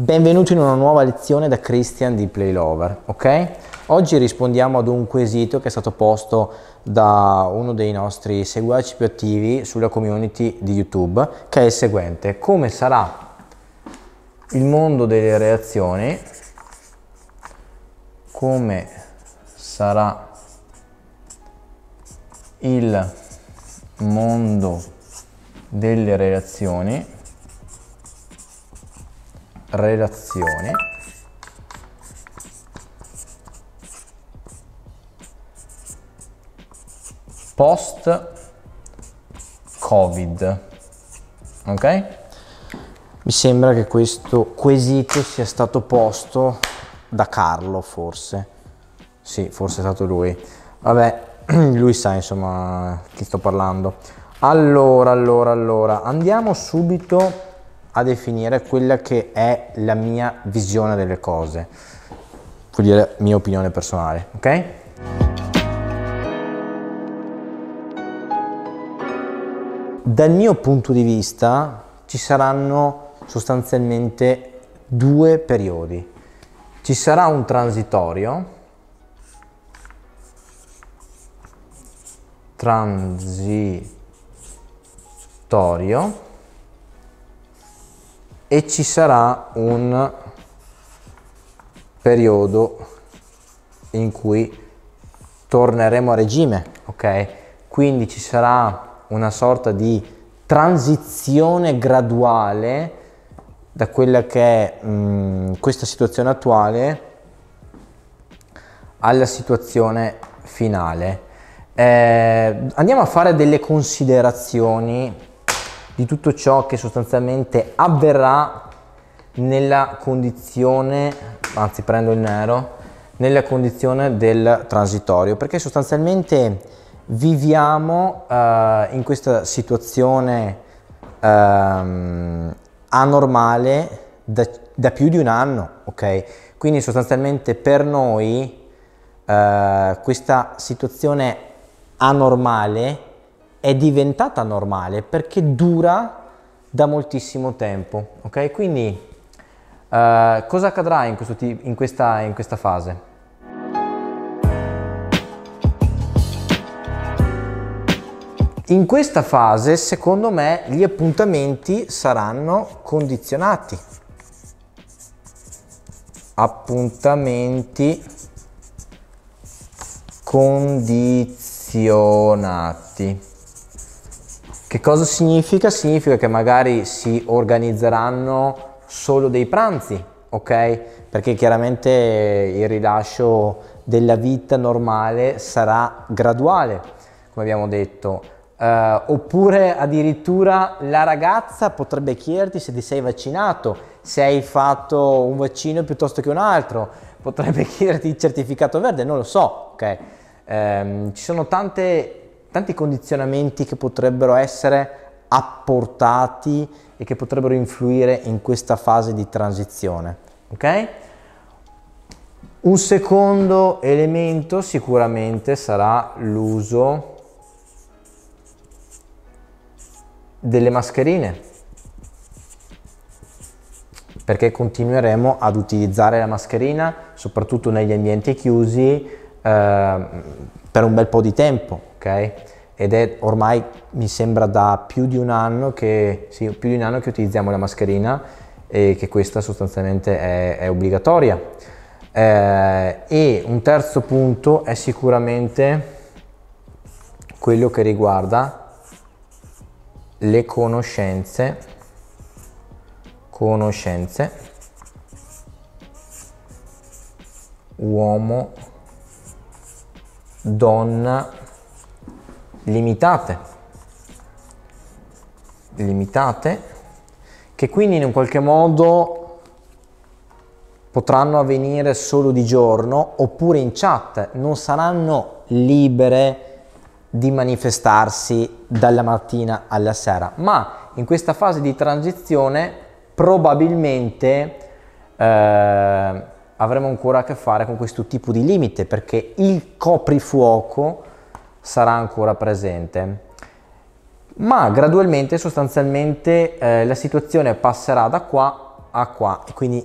Benvenuti in una nuova lezione da Christian di Playlover, ok? Oggi rispondiamo ad un quesito che è stato posto da uno dei nostri seguaci più attivi sulla community di YouTube, che è il seguente. Come sarà il mondo delle reazioni? Come sarà il mondo delle reazioni? relazione post covid ok mi sembra che questo quesito sia stato posto da Carlo forse sì forse è stato lui vabbè lui sa insomma chi sto parlando allora allora allora andiamo subito a definire quella che è la mia visione delle cose, vuol dire mia opinione personale, ok? Dal mio punto di vista ci saranno sostanzialmente due periodi. Ci sarà un transitorio, transitorio e ci sarà un periodo in cui torneremo a regime, ok? Quindi ci sarà una sorta di transizione graduale da quella che è mh, mm, questa situazione attuale alla situazione finale. Eh, andiamo a fare delle considerazioni di tutto ciò che sostanzialmente avverrà nella condizione, anzi prendo il nero, nella condizione del transitorio, perché sostanzialmente viviamo eh, in questa situazione eh, anormale da, da, più di un anno, ok? Quindi sostanzialmente per noi eh, questa situazione anormale è diventata normale perché dura da moltissimo tempo, ok? Quindi eh, cosa accadrà in, tip- in, questa, in questa fase? In questa fase, secondo me, gli appuntamenti saranno condizionati. Appuntamenti condizionati. Che cosa significa? Significa che magari si organizzeranno solo dei pranzi, ok? Perché chiaramente il rilascio della vita normale sarà graduale, come abbiamo detto. Eh, oppure addirittura la ragazza potrebbe chiederti se ti sei vaccinato, se hai fatto un vaccino piuttosto che un altro, potrebbe chiederti il certificato verde, non lo so, ok? Eh, ci sono tante tanti condizionamenti che potrebbero essere apportati e che potrebbero influire in questa fase di transizione. Ok? Un secondo elemento sicuramente sarà l'uso delle mascherine perché continueremo ad utilizzare la mascherina soprattutto negli ambienti chiusi eh, per un bel po' di tempo, ok? ed è ormai mi sembra da più di un anno che, sì, di un anno che utilizziamo la mascherina e che questa sostanzialmente è, è obbligatoria. Eh, e un terzo punto è sicuramente quello che riguarda le conoscenze, conoscenze uomo, donna, limitate, limitate, che quindi in un qualche modo potranno avvenire solo di giorno oppure in chat, non saranno libere di manifestarsi dalla mattina alla sera, ma in questa fase di transizione probabilmente eh, avremo ancora a che fare con questo tipo di limite perché il coprifuoco sarà ancora presente. Ma gradualmente, sostanzialmente, eh, la situazione passerà da qua a qua, quindi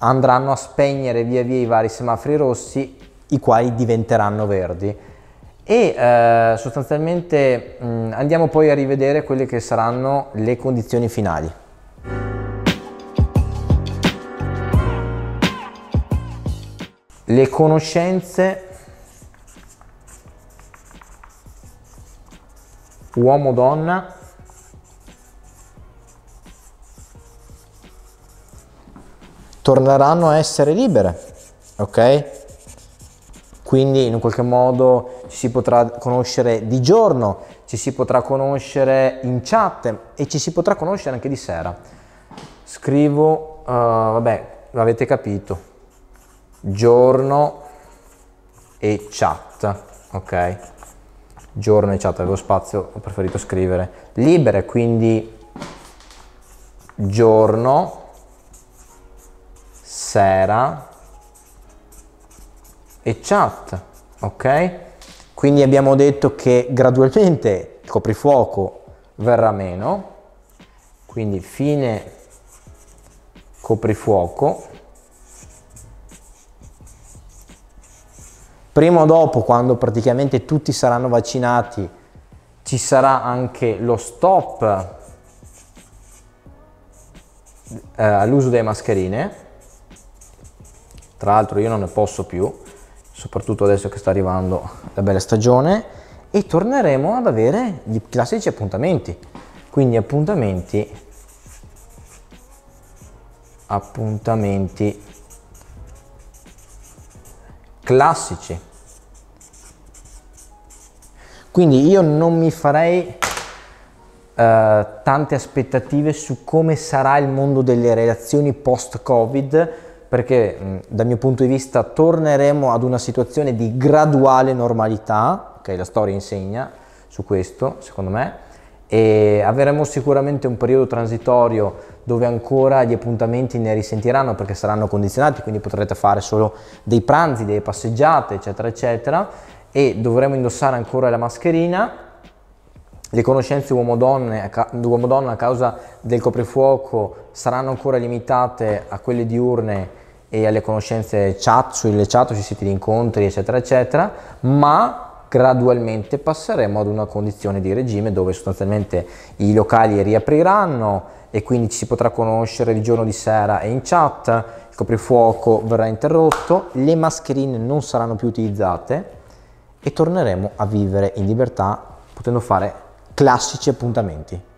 andranno a spegnere via via i vari semafori rossi, i quali diventeranno verdi. E eh, sostanzialmente mh, mm, andiamo poi a rivedere quelle che saranno le condizioni finali. Le conoscenze uomo-donna torneranno a essere libere, ok? Quindi in un qualche modo ci si potrà conoscere di giorno, ci si potrà conoscere in chat e ci si potrà conoscere anche di sera. Scrivo, uh, vabbè, l'avete capito, giorno e chat, ok? giorno in chat avevo spazio, ho preferito scrivere libere, quindi giorno, sera e chat, ok? Quindi abbiamo detto che gradualmente il coprifuoco verrà meno, quindi fine coprifuoco Prima o dopo, quando praticamente tutti saranno vaccinati, ci sarà anche lo stop eh, all'uso delle mascherine. Tra l'altro io non ne posso più, soprattutto adesso che sta arrivando la bella stagione, e torneremo ad avere i classici appuntamenti. Quindi appuntamenti appuntamenti classici. Quindi io non mi farei uh, tante aspettative su come sarà il mondo delle relazioni post-Covid, perché mh, mm, dal mio punto di vista torneremo ad una situazione di graduale normalità, ok, la storia insegna su questo, secondo me, e avremo sicuramente un periodo transitorio dove ancora gli appuntamenti ne risentiranno perché saranno condizionati, quindi potrete fare solo dei pranzi, delle passeggiate, eccetera, eccetera, e dovremo indossare ancora la mascherina. Le conoscenze uomo-donna a causa del coprifuoco saranno ancora limitate a quelle diurne e alle conoscenze chat, sulle chat, sui siti di incontri, eccetera, eccetera, ma gradualmente passeremo ad una condizione di regime dove sostanzialmente i locali riapriranno e quindi ci si potrà conoscere il giorno di sera e in chat, il coprifuoco verrà interrotto, le mascherine non saranno più utilizzate e torneremo a vivere in libertà potendo fare classici appuntamenti.